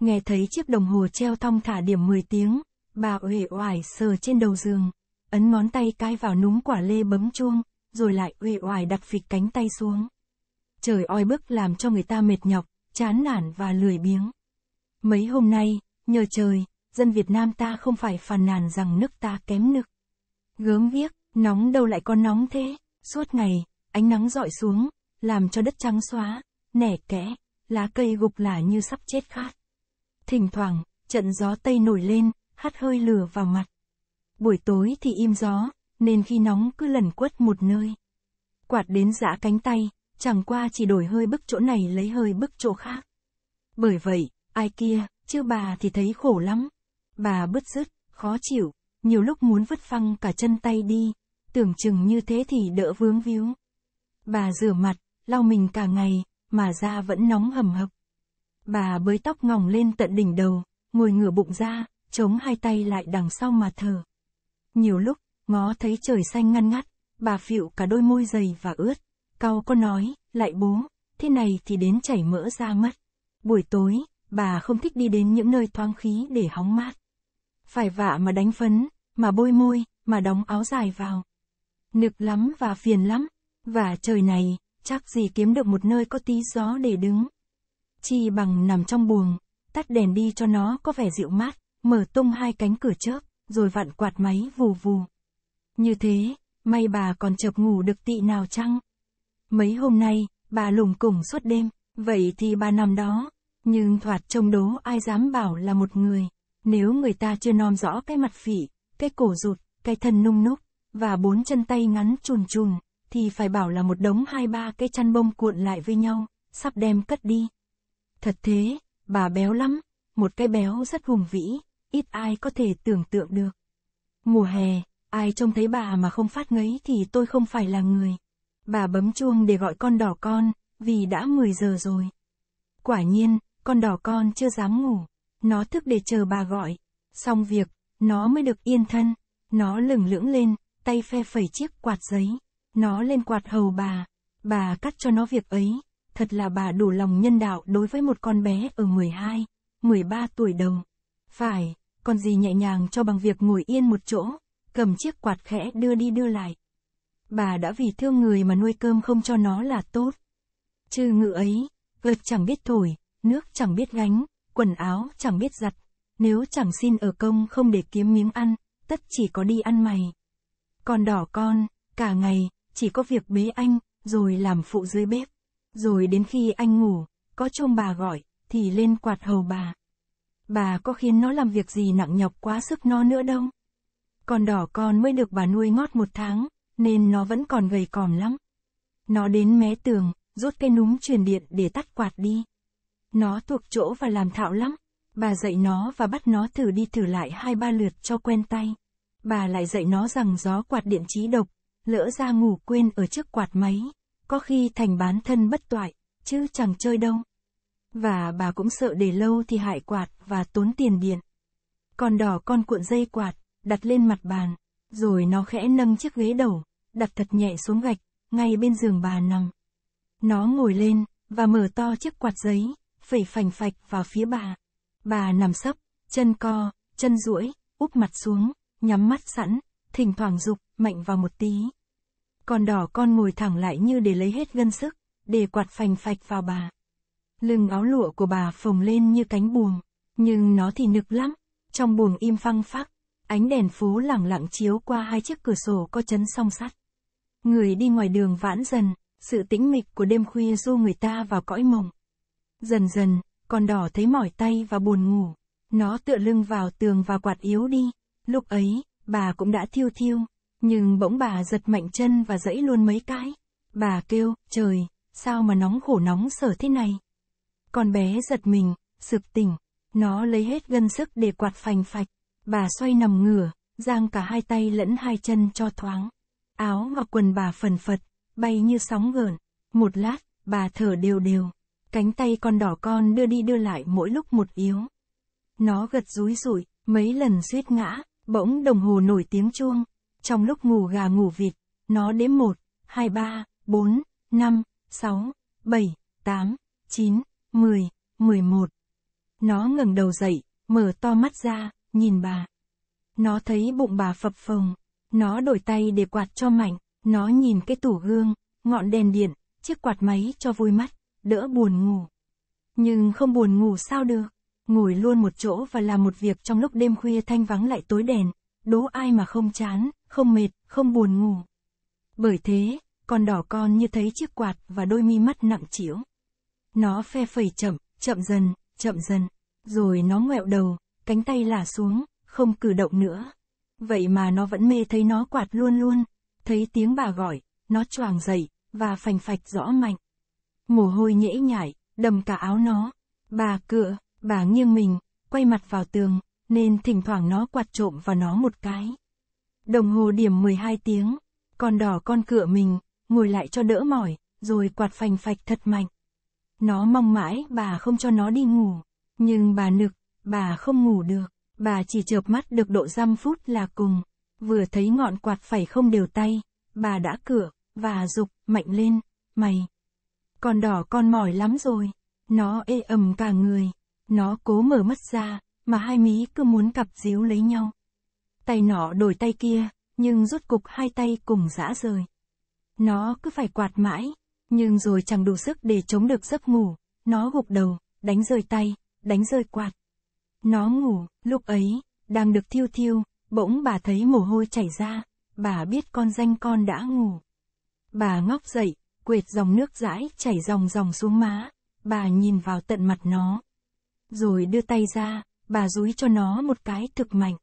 Nghe thấy chiếc đồng hồ treo thong thả điểm 10 tiếng, bà uể oải sờ trên đầu giường, ấn ngón tay cai vào núm quả lê bấm chuông, rồi lại uể oải đặt phịch cánh tay xuống. Trời oi bức làm cho người ta mệt nhọc, chán nản và lười biếng. Mấy hôm nay, nhờ trời, dân Việt Nam ta không phải phàn nàn rằng nước ta kém nực. Gớm viếc, nóng đâu lại có nóng thế, suốt ngày, ánh nắng dọi xuống, làm cho đất trắng xóa, nẻ kẽ, lá cây gục lả như sắp chết khát. Thỉnh thoảng, trận gió Tây nổi lên, hắt hơi lửa vào mặt. Buổi tối thì im gió, nên khi nóng cứ lẩn quất một nơi. Quạt đến giã cánh tay, chẳng qua chỉ đổi hơi bức chỗ này lấy hơi bức chỗ khác. Bởi vậy, ai kia, chứ bà thì thấy khổ lắm. Bà bứt rứt, khó chịu, nhiều lúc muốn vứt phăng cả chân tay đi, tưởng chừng như thế thì đỡ vướng víu. Bà rửa mặt, lau mình cả ngày, mà da vẫn nóng hầm hập. Bà bới tóc ngỏng lên tận đỉnh đầu, ngồi ngửa bụng ra, chống hai tay lại đằng sau mà thở. Nhiều lúc, ngó thấy trời xanh ngăn ngắt, bà phịu cả đôi môi dày và ướt. Cau có nói, lại bố, thế này thì đến chảy mỡ ra mất. Buổi tối, bà không thích đi đến những nơi thoáng khí để hóng mát. Phải vạ mà đánh phấn, mà bôi môi, mà đóng áo dài vào. Nực lắm và phiền lắm, và trời này, chắc gì kiếm được một nơi có tí gió để đứng chi bằng nằm trong buồng, tắt đèn đi cho nó có vẻ dịu mát, mở tung hai cánh cửa chớp, rồi vặn quạt máy vù vù. Như thế, may bà còn chợp ngủ được tị nào chăng? Mấy hôm nay, bà lủng củng suốt đêm, vậy thì bà nằm đó, nhưng thoạt trông đố ai dám bảo là một người, nếu người ta chưa nom rõ cái mặt phỉ, cái cổ rụt, cái thân nung núc, và bốn chân tay ngắn chùn chùn, thì phải bảo là một đống hai ba cái chăn bông cuộn lại với nhau, sắp đem cất đi. Thật thế, bà béo lắm, một cái béo rất hùng vĩ, ít ai có thể tưởng tượng được. Mùa hè, ai trông thấy bà mà không phát ngấy thì tôi không phải là người. Bà bấm chuông để gọi con đỏ con, vì đã 10 giờ rồi. Quả nhiên, con đỏ con chưa dám ngủ, nó thức để chờ bà gọi. Xong việc, nó mới được yên thân, nó lửng lưỡng lên, tay phe phẩy chiếc quạt giấy, nó lên quạt hầu bà, bà cắt cho nó việc ấy thật là bà đủ lòng nhân đạo đối với một con bé ở 12, 13 tuổi đồng. Phải, còn gì nhẹ nhàng cho bằng việc ngồi yên một chỗ, cầm chiếc quạt khẽ đưa đi đưa lại. Bà đã vì thương người mà nuôi cơm không cho nó là tốt. chư ngựa ấy, vợt chẳng biết thổi, nước chẳng biết gánh, quần áo chẳng biết giặt, nếu chẳng xin ở công không để kiếm miếng ăn, tất chỉ có đi ăn mày. Còn đỏ con, cả ngày, chỉ có việc bế anh, rồi làm phụ dưới bếp. Rồi đến khi anh ngủ, có trông bà gọi, thì lên quạt hầu bà. Bà có khiến nó làm việc gì nặng nhọc quá sức nó nữa đâu. Còn đỏ con mới được bà nuôi ngót một tháng, nên nó vẫn còn gầy còm lắm. Nó đến mé tường, rút cây núm truyền điện để tắt quạt đi. Nó thuộc chỗ và làm thạo lắm. Bà dạy nó và bắt nó thử đi thử lại hai ba lượt cho quen tay. Bà lại dạy nó rằng gió quạt điện trí độc, lỡ ra ngủ quên ở trước quạt máy, có khi thành bán thân bất toại, chứ chẳng chơi đâu. Và bà cũng sợ để lâu thì hại quạt và tốn tiền điện. con đỏ con cuộn dây quạt, đặt lên mặt bàn, rồi nó khẽ nâng chiếc ghế đầu, đặt thật nhẹ xuống gạch, ngay bên giường bà nằm. Nó ngồi lên, và mở to chiếc quạt giấy, phẩy phành phạch vào phía bà. Bà nằm sấp, chân co, chân duỗi, úp mặt xuống, nhắm mắt sẵn, thỉnh thoảng dục mạnh vào một tí. Còn đỏ con ngồi thẳng lại như để lấy hết gân sức, để quạt phành phạch vào bà. Lưng áo lụa của bà phồng lên như cánh buồm, nhưng nó thì nực lắm. Trong buồng im phăng phắc, ánh đèn phố lẳng lặng chiếu qua hai chiếc cửa sổ có chấn song sắt. Người đi ngoài đường vãn dần, sự tĩnh mịch của đêm khuya du người ta vào cõi mộng. Dần dần, con đỏ thấy mỏi tay và buồn ngủ. Nó tựa lưng vào tường và quạt yếu đi. Lúc ấy, bà cũng đã thiêu thiêu. Nhưng bỗng bà giật mạnh chân và dẫy luôn mấy cái. Bà kêu, trời, sao mà nóng khổ nóng sở thế này. Con bé giật mình, sực tỉnh, nó lấy hết gân sức để quạt phành phạch. Bà xoay nằm ngửa, giang cả hai tay lẫn hai chân cho thoáng. Áo và quần bà phần phật, bay như sóng gợn. Một lát, bà thở đều đều. Cánh tay con đỏ con đưa đi đưa lại mỗi lúc một yếu. Nó gật rúi rủi, mấy lần suýt ngã, bỗng đồng hồ nổi tiếng chuông, trong lúc ngủ gà ngủ vịt, nó đếm 1, 2, 3, 4, 5, 6, 7, 8, 9, 10, 11. Nó ngẩng đầu dậy, mở to mắt ra, nhìn bà. Nó thấy bụng bà phập phồng. Nó đổi tay để quạt cho mạnh, nó nhìn cái tủ gương, ngọn đèn điện, chiếc quạt máy cho vui mắt, đỡ buồn ngủ. Nhưng không buồn ngủ sao được, ngồi luôn một chỗ và làm một việc trong lúc đêm khuya thanh vắng lại tối đèn, đố ai mà không chán, không mệt, không buồn ngủ. Bởi thế, con đỏ con như thấy chiếc quạt và đôi mi mắt nặng trĩu. Nó phe phẩy chậm, chậm dần, chậm dần, rồi nó ngẹo đầu, cánh tay lả xuống, không cử động nữa. Vậy mà nó vẫn mê thấy nó quạt luôn luôn, thấy tiếng bà gọi, nó choàng dậy, và phành phạch rõ mạnh. Mồ hôi nhễ nhại, đầm cả áo nó. Bà cựa, bà nghiêng mình, quay mặt vào tường, nên thỉnh thoảng nó quạt trộm vào nó một cái. Đồng hồ điểm 12 tiếng, con đỏ con cựa mình, ngồi lại cho đỡ mỏi, rồi quạt phành phạch thật mạnh. Nó mong mãi bà không cho nó đi ngủ, nhưng bà nực, bà không ngủ được, bà chỉ chợp mắt được độ dăm phút là cùng. Vừa thấy ngọn quạt phải không đều tay, bà đã cửa, và dục mạnh lên, mày. Con đỏ con mỏi lắm rồi, nó ê ẩm cả người, nó cố mở mắt ra, mà hai mí cứ muốn cặp díu lấy nhau. Tay nọ đổi tay kia, nhưng rốt cục hai tay cùng giã rời. Nó cứ phải quạt mãi, nhưng rồi chẳng đủ sức để chống được giấc ngủ, nó gục đầu, đánh rơi tay, đánh rơi quạt. Nó ngủ, lúc ấy, đang được thiêu thiêu, bỗng bà thấy mồ hôi chảy ra, bà biết con danh con đã ngủ. Bà ngóc dậy, quệt dòng nước dãi chảy dòng dòng xuống má, bà nhìn vào tận mặt nó. Rồi đưa tay ra, bà dúi cho nó một cái thực mạnh.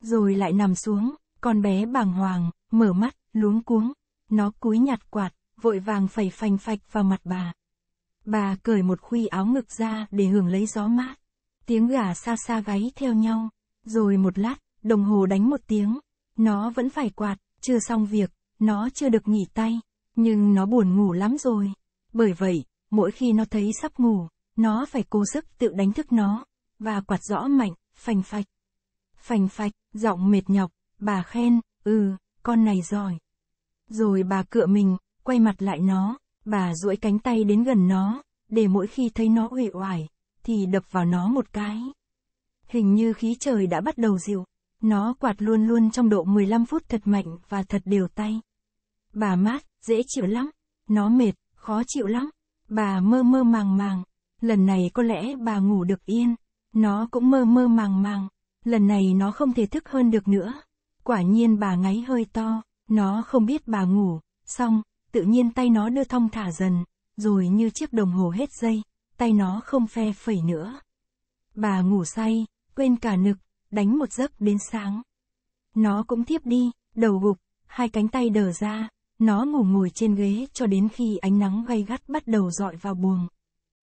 Rồi lại nằm xuống, con bé bàng hoàng, mở mắt, luống cuống. Nó cúi nhặt quạt, vội vàng phẩy phành phạch vào mặt bà. Bà cởi một khuy áo ngực ra để hưởng lấy gió mát. Tiếng gà xa xa gáy theo nhau. Rồi một lát, đồng hồ đánh một tiếng. Nó vẫn phải quạt, chưa xong việc, nó chưa được nghỉ tay. Nhưng nó buồn ngủ lắm rồi. Bởi vậy, mỗi khi nó thấy sắp ngủ, nó phải cố sức tự đánh thức nó và quạt rõ mạnh, phành phạch. Phành phạch, giọng mệt nhọc, bà khen, ừ, con này giỏi. Rồi bà cựa mình, quay mặt lại nó, bà duỗi cánh tay đến gần nó, để mỗi khi thấy nó uể oải, thì đập vào nó một cái. Hình như khí trời đã bắt đầu dịu, nó quạt luôn luôn trong độ 15 phút thật mạnh và thật đều tay. Bà mát, dễ chịu lắm, nó mệt, khó chịu lắm, bà mơ mơ màng màng, lần này có lẽ bà ngủ được yên. Nó cũng mơ mơ màng màng, lần này nó không thể thức hơn được nữa. Quả nhiên bà ngáy hơi to, nó không biết bà ngủ, xong, tự nhiên tay nó đưa thong thả dần, rồi như chiếc đồng hồ hết dây, tay nó không phe phẩy nữa. Bà ngủ say, quên cả nực, đánh một giấc đến sáng. Nó cũng thiếp đi, đầu gục, hai cánh tay đờ ra, nó ngủ ngồi trên ghế cho đến khi ánh nắng gay gắt bắt đầu dọi vào buồng.